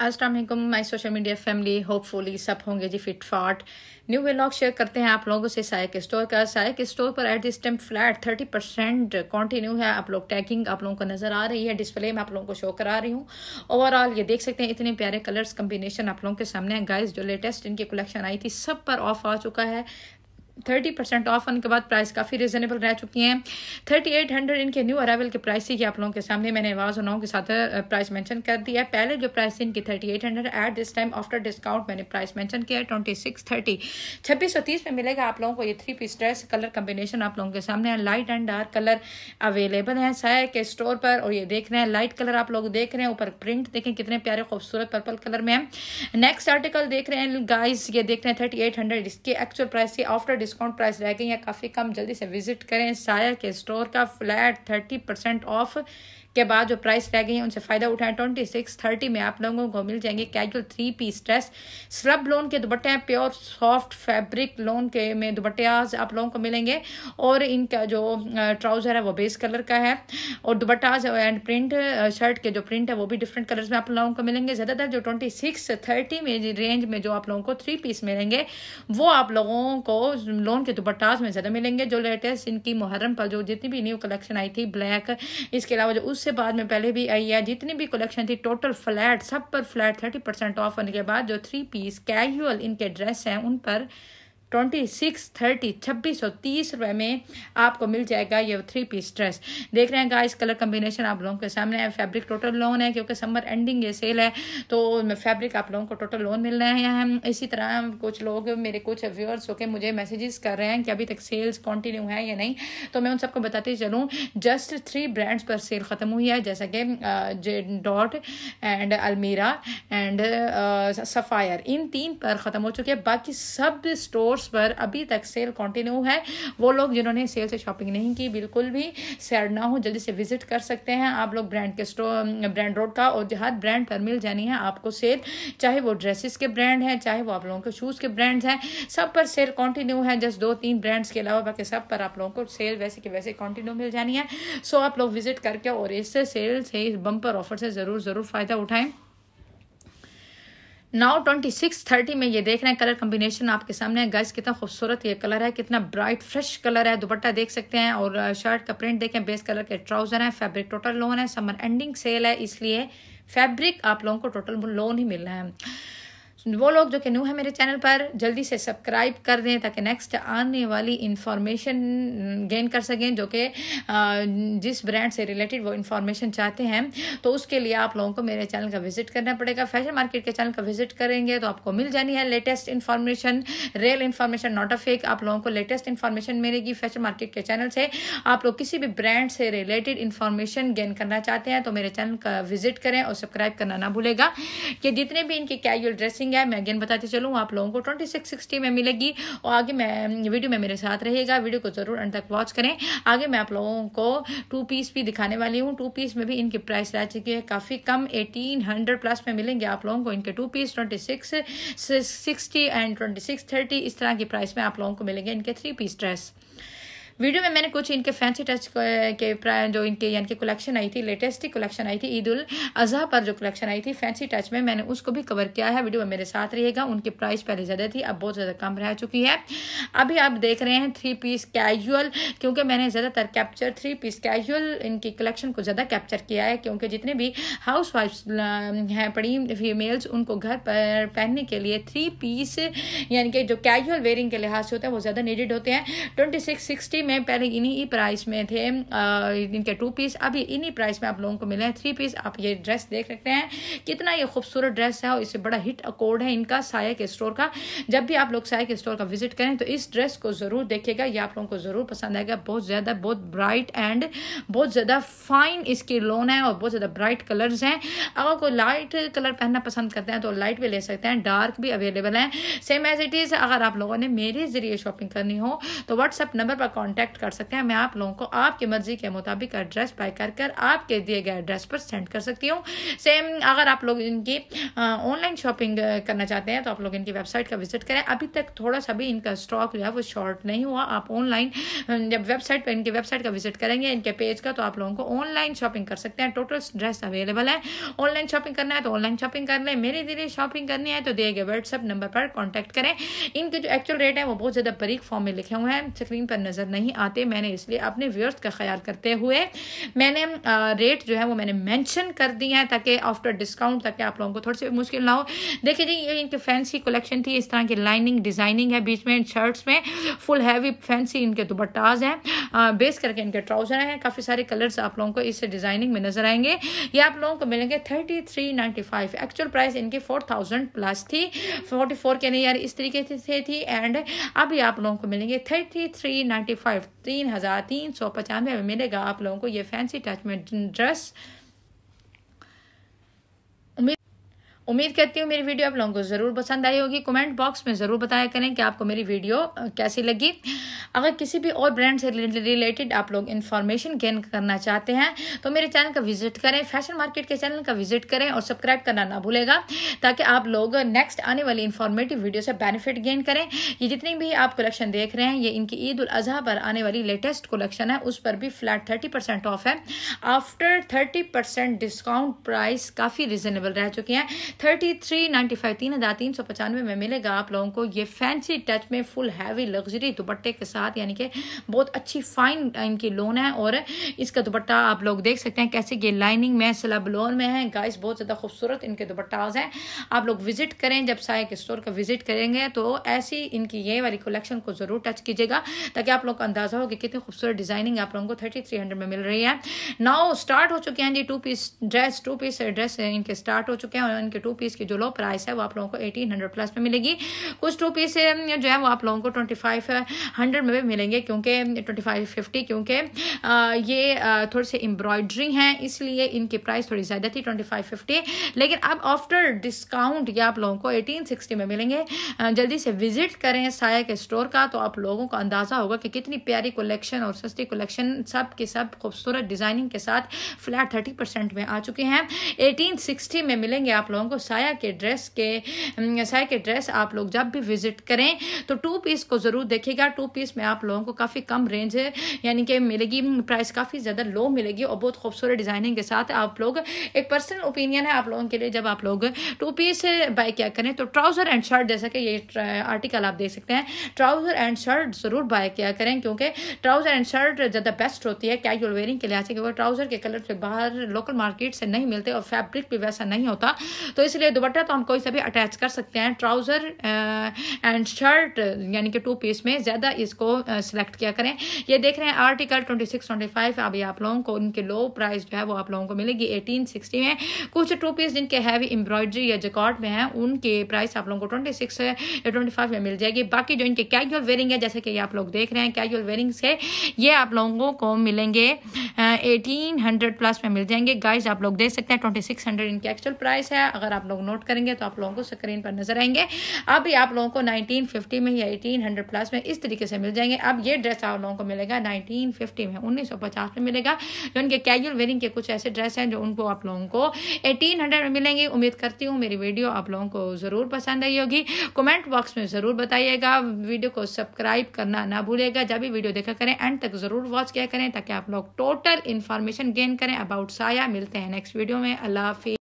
Aslam my social media family hopefully सब होंगे जी फिट फाट न्यू व्लॉग शेयर करते हैं आप लोगों से साइक स्टोर का साइक स्टोर पर at this time flat thirty percent continue है आप लोग टैगिंग आप लोगों को नज़र आ रही है डिस्प्ले में आप लोगों को शो करा रही हूँ ओवरऑल ये देख सकते हैं इतने प्यारे कलर्स कम्बिनेशन आप लोगों के सामने गाइज गाइस जो लेटेस्ट इनकी कलेक्शन आई थी सब पर ऑफ आ चुका है थर्टी परसेंट ऑफ होने के बाद प्राइस काफ़ी रिजनेबल रह चुकी हैं थर्टी एट हंड्रेड इनके न्यू अरावल के प्राइस ही आप लोगों के सामने मैंने आवाज़ उन्होंने के साथ प्राइस मेंशन कर दिया है पहले जो प्राइस इनकी thirty eight hundred at this time after discount मैंने प्राइस मेंशन किया है ट्वेंटी सिक्स थर्टी छब्बीस सौ तीस में मिलेगा आप लोगों को ये three piece dress colour combination आप लोगों के सामने है light and dark colour available है साय के स्टोर पर और ये देख रहे हैं लाइट कलर आप लोग देख रहे हैं ऊपर प्रिंट देखें कितने प्यारे खूबसूरत पर्पल कलर में है नेक्स्ट आर्टिकल देख रहे हैं गाइज ये देख रहे हैं थर्टी एट हंड्रेड इसकी एक्चुअल प्राइस थी आफ्टर डिस्काउंट प्राइस रह गई या काफ़ी कम जल्दी से विजिट करें साया के स्टोर का फ्लैट थर्टी परसेंट ऑफ के बाद जो प्राइस रह गई उनसे फ़ायदा उठाएं ट्वेंटी सिक्स थर्टी में आप लोगों को मिल जाएंगे casual three piece dress slub lawn के दुपट्टे हैं प्योर सॉफ्ट फैब्रिक लोन के में दुपट्टे आप लोगों को मिलेंगे और इनका जो ट्राउज़र है वो बेस कलर का है और दुपट्टाज एंड प्रिंट शर्ट के जो प्रिंट है वो भी डिफरेंट कलर्स में आप लोगों को मिलेंगे ज़्यादातर जो ट्वेंटी सिक्स थर्टी में रेंज में जो आप लोगों को थ्री पीस मिलेंगे वो आप लोगों को लोन के दुपट्टाज में ज़्यादा मिलेंगे जो लेटेस्ट इनकी मुहर्रम पर जो जितनी भी न्यू कलेक्शन आई थी ब्लैक इसके अलावा जो उस उससे बाद में पहले भी आई है जितनी भी कलेक्शन थी टोटल फ्लैट सब पर फ्लैट थर्टी परसेंट ऑफ होने के बाद जो थ्री पीस कैजुअल इनके ड्रेस हैं उन पर ट्वेंटी सिक्स थर्टी छब्बीस सौ तीस रुपये में आपको मिल जाएगा ये थ्री पीस ड्रेस देख रहे हैं गाइस कलर कम्बिनेशन आप लोगों के सामने है फैब्रिक टोटल लोन है क्योंकि समर एंडिंग ये सेल है तो फैब्रिक आप लोगों को टोटल लोन मिल रहे हैं इसी तरह कुछ लोग मेरे कुछ व्यूअर्स होकर मुझे मैसेजेस कर रहे हैं कि अभी तक सेल्स कॉन्टिन्यू है या नहीं तो मैं उन सबको बताते चलूँ जस्ट थ्री ब्रांड्स पर सेल ख़त्म हुई है जैसा कि J dot and Almirah and Sapphire इन तीन पर ख़त्म हो चुकी है बाकी सब स्टोर स्टोर्स पर अभी तक सेल कंटिन्यू है वो लोग जिन्होंने सेल से शॉपिंग नहीं की बिल्कुल भी सैड ना हो जल्दी से विजिट कर सकते हैं आप लोग ब्रांड के स्टोर ब्रांड रोड का और हर ब्रांड पर मिल जानी है आपको सेल चाहे वो ड्रेसेस के ब्रांड हैं चाहे वो आप लोगों के शूज़ के ब्रांड्स हैं सब पर सेल कॉन्टिन्यू है जस्ट दो तीन ब्रांड्स के अलावा बाकी सब पर आप लोगों को सेल वैसे कि वैसे कॉन्टिन्यू मिल जानी है सो आप लोग विजिट करके और इससे सेल से इस बम्पर ऑफर से ज़रूर ज़रूर फ़ायदा उठाएं नाउ ट्वेंटी सिक्स थर्टी में ये देख रहे हैं कलर कॉम्बिनेशन आपके सामने है गैस कितना खूबसूरत ये कलर है कितना ब्राइट फ्रेश कलर है दुपट्टा देख सकते हैं और शर्ट का प्रिंट देखें बेस कलर के ट्राउजर है फैब्रिक टोटल लोन है समर एंडिंग सेल है इसलिए फैब्रिक आप लोगों को टोटल लोन ही मिल रहा है वो लोग जो कि न्यू है मेरे चैनल पर जल्दी से सब्सक्राइब कर दें ताकि नेक्स्ट आने वाली इंफॉर्मेशन गेन कर सकें जो कि जिस ब्रांड से रिलेटेड वो इन्फॉर्मेशन चाहते हैं तो उसके लिए आप लोगों को मेरे चैनल का विजिट करना पड़ेगा फैशन मार्केट के चैनल का विजिट करेंगे तो आपको मिल जानी है latest information real information not a fake आप लोगों को लेटेस्ट इन्फॉर्मेशन मिलेगी फैशन मार्केट के चैनल से आप लोग किसी भी ब्रांड से रिलेटेड इन्फॉर्मेशन गेन करना चाहते हैं तो मेरे चैनल का विजिट करें और सब्सक्राइब करना ना भूलेगा कि जितने भी इनकी कैजुअल ड्रेसिंग क्या है मैं अगेन बताती चलूँ आप लोगों को ट्वेंटी सिक्स सिक्सटी में मिलेगी और आगे मैं वीडियो में मेरे साथ रहेगा वीडियो को जरूर अंत तक वॉच करें आगे मैं आप लोगों को टू पीस भी दिखाने वाली हूँ टू पीस में भी इनकी प्राइस रह चुकी है काफ़ी कम एटीन हंड्रेड प्लस में मिलेंगे आप लोगों को इनके two piece twenty six sixty and twenty six thirty इस तरह की प्राइस में आप लोगों को मिलेंगे इनके थ्री पीस ड्रेस वीडियो में मैंने कुछ इनके फैंसी टच के जो इनके यानी कि कलेक्शन आई थी लेटेस्ट ही कलेक्शन आई थी ईद उल अजहा पर जो कलेक्शन आई थी फैंसी टच में मैंने उसको भी कवर किया है वीडियो में मेरे साथ रहेगा उनकी प्राइस पहले ज़्यादा थी अब बहुत ज़्यादा कम रह चुकी है अभी आप देख रहे हैं थ्री पीस कैजुअल क्योंकि मैंने ज़्यादातर कैप्चर थ्री पीस कैजुअल इनकी कलेक्शन को ज़्यादा कैप्चर किया है क्योंकि जितने भी हाउस हैं पड़ी फीमेल्स उनको घर पर पहनने के लिए थ्री पीस यानी कि जो कैजुअल वेयरिंग के लिहाज से होता है वो ज़्यादा नीडेड होते हैं ट्वेंटी सिक्स सिक्सटी में पहले इन्हीं प्राइस में थे इनके टू पीस अभी इन्हीं प्राइस में आप लोगों को मिले हैं थ्री पीस आप ये ड्रेस देख सकते हैं कितना ये खूबसूरत ड्रेस है और इससे बड़ा हिट अकॉर्ड है इनका साया के स्टोर का जब भी आप लोग साया के स्टोर का विजिट करें तो इस ड्रेस को ज़रूर देखिएगा ये आप लोगों को ज़रूर पसंद आएगा बहुत ज़्यादा बहुत ब्राइट एंड बहुत ज़्यादा फाइन इसकी लोन है और बहुत ज़्यादा ब्राइट कलर्स हैं अगर कोई लाइट कलर पहनना पसंद करते हैं तो लाइट भी ले सकते हैं डार्क भी अवेलेबल है सेम एज इट इज़ अगर आप लोगों ने मेरे ज़रिए शॉपिंग करनी हो तो व्हाट्सअप नंबर पर कॉन्टेक्ट कांटेक्ट कर सकते हैं मैं आप लोगों को आपकी मर्जी के मुताबिक एड्रेस बाय कर कर आपके दिए गए एड्रेस पर सेंड कर सकती हूँ सेम अगर आप लोग इनकी ऑनलाइन शॉपिंग करना चाहते हैं तो आप लोग इनकी वेबसाइट का विजिट करें अभी तक थोड़ा सा भी इनका स्टॉक जो है वो शॉर्ट नहीं हुआ आप ऑनलाइन जब वेबसाइट पर इनकी वेबसाइट का विजिट करेंगे इनके पेज का तो आप लोगों को ऑनलाइन शॉपिंग कर सकते हैं टोटल ड्रेस अवेलेबल है ऑनलाइन शॉपिंग करना है तो ऑनलाइन शॉपिंग कर लें मेरे धीरे शॉपिंग करनी है तो दिए गए व्हाट्सअप नंबर पर कॉन्टैक्ट करें इनके जो एक्चुअल रेट है वो बहुत ज़्यादा बरीक फॉर्म में लिखे हुए हैं स्क्रीन पर नज़र नहीं नहीं आते मैंने इसलिए अपने व्यूअर्स का ख्याल करते हुए मैंने रेट जो है वो मैंने मैंशन कर दी है ताकि आफ्टर डिस्काउंट ताकि आप लोगों को थोड़ी सी मुश्किल ना हो देखिए जी ये इनके फैंसी कलेक्शन थी इस तरह की लाइनिंग डिज़ाइनिंग है बीच में शर्ट्स में फुल हैवी फैंसी इनके दुपट्टाज हैं बेस करके इनके ट्राउज़र हैं काफ़ी सारे कलर्स आप लोगों को इस डिज़ाइनिंग में नज़र आएंगे ये आप लोगों को मिलेंगे thirty three ninety five actual price इनकी फोर थाउजेंड प्लस थी फोर्टी फोर के नहीं यार इस तरीके से थी एंड अभी आप लोगों को मिलेंगे thirty three ninety five five तीन हज़ार तीन सौ पचानवे में मिलेगा आप लोगों को ये फैंसी टच में ड्रेस उम्मीद करती हूँ मेरी वीडियो आप लोगों को ज़रूर पसंद आई होगी कमेंट बॉक्स में ज़रूर बताया करें कि आपको मेरी वीडियो कैसी लगी अगर किसी भी और ब्रांड से रिलेटेड आप लोग इन्फॉर्मेशन गेन करना चाहते हैं तो मेरे चैनल का विजिट करें फैशन मार्केट के चैनल का विजिट करें और सब्सक्राइब करना ना भूलेगा ताकि आप लोग नेक्स्ट आने वाली इन्फॉर्मेटिव वीडियो से बेनिफिट गेन करें ये जितनी भी आप कलेक्शन देख रहे हैं ये इनकी ईद उल अजहा पर आने वाली लेटेस्ट कलेक्शन है उस पर भी फ्लैट थर्टी परसेंट ऑफ है after thirty percent discount price काफ़ी रिजनेबल रह चुके हैं थर्टी थ्री नाइन्टी फाइव तीन हज़ार तीन सौ पचानवे में मिलेगा आप लोगों को ये फैंसी टच में फुल हैवी लग्जरी दुपट्टे के साथ यानी कि बहुत अच्छी फाइन इनकी लोन है और इसका दुपट्टा आप लोग देख सकते हैं कैसे ये लाइनिंग में सलब लोन में है गाइस बहुत ज़्यादा खूबसूरत इनके दुपट्टाज हैं आप लोग विजिट करें जब सायक स्टोर का विजिट करेंगे तो ऐसी इनकी ये वाली कलेक्शन को ज़रूर टच कीजिएगा ताकि आप लोग का अंदाज़ा हो कि कितनी खूबसूरत डिज़ाइनिंग आप लोगों को थर्टी थ्री हंड्रेड में मिल रही है नाउ स्टार्ट हो चुके हैं जी two piece dress two piece dress इनके स्टार्ट हो चुके हैं और इनके टू पीस की जो लो प्राइस है वो आप लोगों को एटीन हंड्रेड प्लस में मिलेगी कुछ टू पीस जो है वो आप लोगों को ट्वेंटी फाइव हंड्रेड में भी मिलेंगे क्योंकि ट्वेंटी फाइव फिफ्टी क्योंकि ये थोड़े से एम्ब्रॉयडरी हैं इसलिए इनकी प्राइस थोड़ी ज़्यादा थी ट्वेंटी फाइव फिफ्टी लेकिन अब आफ्टर डिस्काउंट ये आप लोगों को एटीन सिक्सटी में मिलेंगे जल्दी से विजिट करें साया के स्टोर का तो आप लोगों को अंदाज़ा होगा कि कितनी प्यारी कलेक्शन और सस्ती कलेक्शन सब के सब खूबसूरत डिज़ाइनिंग के साथ फ्लैट थर्टी परसेंट में आ चुके हैं एटीन सिक्सटी में मिलेंगे आप लोगों को को साया के ड्रेस के साया के ड्रेस आप लोग जब भी विज़िट करें तो टू पीस को ज़रूर देखिएगा टू पीस में आप लोगों को काफ़ी कम रेंज है यानी कि मिलेगी प्राइस काफ़ी ज़्यादा लो मिलेगी और बहुत खूबसूरत डिज़ाइनिंग के साथ आप लोग एक पर्सनल ओपिनियन है आप लोगों के लिए जब आप लोग टू पीस बाय क्या करें तो ट्राउज़र एंड शर्ट जैसा कि ये आर्टिकल आप देख सकते हैं ट्राउज़र एंड शर्ट ज़रूर बाय किया करें क्योंकि ट्राउज़र एंड शर्ट ज़्यादा बेस्ट होती है कैजुअल वेयरिंग के लिहाज से क्योंकि ट्राउज़र के कलर बाहर लोकल मार्केट से नहीं मिलते और फैब्रिक भी वैसा नहीं होता तो इसलिए दुपट्टा तो हम कोई सभी अटैच कर सकते हैं ट्राउज़र एंड शर्ट यानी कि टू पीस में ज़्यादा इसको सिलेक्ट किया करें ये देख रहे हैं article twenty six twenty five अभी आप लोगों को इनके लो प्राइस जो है वो आप लोगों को मिलेगी एटीन सिक्सटी में कुछ टू पीस जिनके हैवी एम्ब्रॉयडरी या जकॉट में है उनके प्राइस आप लोगों को ट्वेंटी सिक्स या ट्वेंटी फाइव में मिल जाएगी बाकी जो इनके कैजुअल वेयरिंग है जैसे कि आप लोग देख रहे हैं कैजुअल वेयरिंग्स है ये आप लोगों को मिलेंगे एटीन हंड्रेड प्लस में मिल जाएंगे गाइज आप लोग देख सकते हैं ट्वेंटी सिक्स हंड्रेड इनके एक्चुअल प्राइस है अगर आप लोग नोट करेंगे तो आप लोगों को स्क्रीन पर नजर आएंगे अब ये आप लोगों को 1950 में या 1800 प्लस में इस तरीके से मिल जाएंगे अब ये ड्रेस आप लोगों को मिलेगा 1950 में 1950 में मिलेगा जो उनके कैजुअल वेयरिंग के कुछ ऐसे ड्रेस हैं जो उनको आप लोगों को 1800 में मिलेंगे उम्मीद करती हूँ मेरी वीडियो आप लोगों को ज़रूर पसंद आई होगी कमेंट बॉक्स में ज़रूर बताइएगा वीडियो को सब्सक्राइब करना ना भूलेगा जब भी वीडियो देखा करें एंड तक ज़रूर वॉच किया करें ताकि आप लोग टोटल इन्फॉर्मेशन गेन करें अबाउट साया मिलते हैं नेक्स्ट वीडियो में अल्लाह हाफि